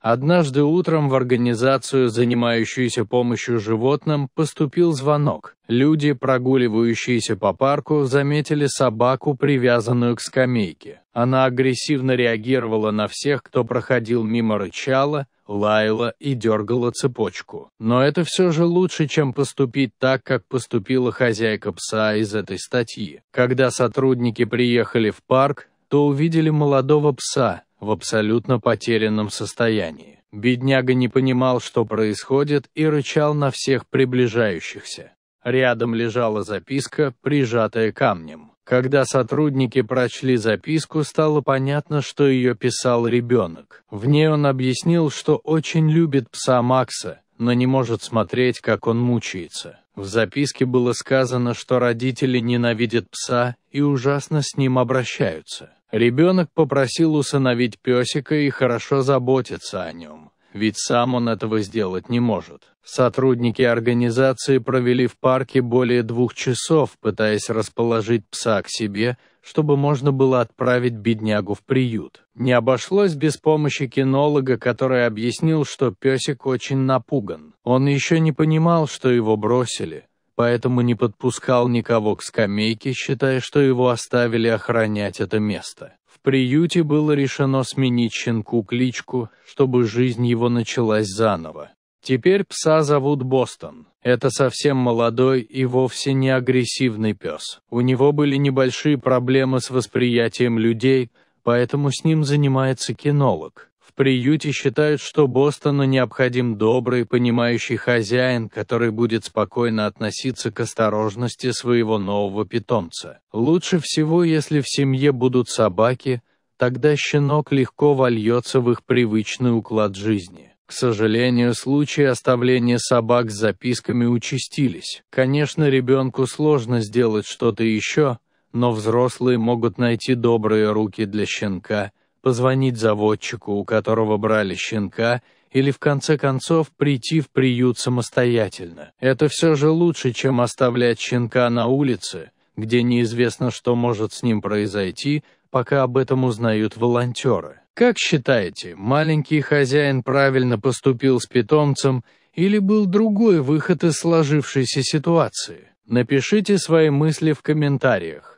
Однажды утром в организацию, занимающуюся помощью животным, поступил звонок. Люди, прогуливающиеся по парку, заметили собаку, привязанную к скамейке. Она агрессивно реагировала на всех, кто проходил мимо рычала, лаяла и дергала цепочку. Но это все же лучше, чем поступить так, как поступила хозяйка пса из этой статьи. Когда сотрудники приехали в парк, то увидели молодого пса, в абсолютно потерянном состоянии. Бедняга не понимал, что происходит, и рычал на всех приближающихся. Рядом лежала записка, прижатая камнем. Когда сотрудники прочли записку, стало понятно, что ее писал ребенок. В ней он объяснил, что очень любит пса Макса, но не может смотреть, как он мучается. В записке было сказано, что родители ненавидят пса и ужасно с ним обращаются. Ребенок попросил усыновить песика и хорошо заботиться о нем, ведь сам он этого сделать не может. Сотрудники организации провели в парке более двух часов, пытаясь расположить пса к себе, чтобы можно было отправить беднягу в приют. Не обошлось без помощи кинолога, который объяснил, что песик очень напуган. Он еще не понимал, что его бросили, поэтому не подпускал никого к скамейке, считая, что его оставили охранять это место. В приюте было решено сменить щенку кличку, чтобы жизнь его началась заново. Теперь пса зовут Бостон. Это совсем молодой и вовсе не агрессивный пес. У него были небольшие проблемы с восприятием людей, поэтому с ним занимается кинолог приюте считают, что Бостону необходим добрый, понимающий хозяин, который будет спокойно относиться к осторожности своего нового питомца. Лучше всего, если в семье будут собаки, тогда щенок легко вольется в их привычный уклад жизни. К сожалению, случаи оставления собак с записками участились. Конечно, ребенку сложно сделать что-то еще, но взрослые могут найти добрые руки для щенка – позвонить заводчику, у которого брали щенка, или в конце концов прийти в приют самостоятельно. Это все же лучше, чем оставлять щенка на улице, где неизвестно, что может с ним произойти, пока об этом узнают волонтеры. Как считаете, маленький хозяин правильно поступил с питомцем или был другой выход из сложившейся ситуации? Напишите свои мысли в комментариях.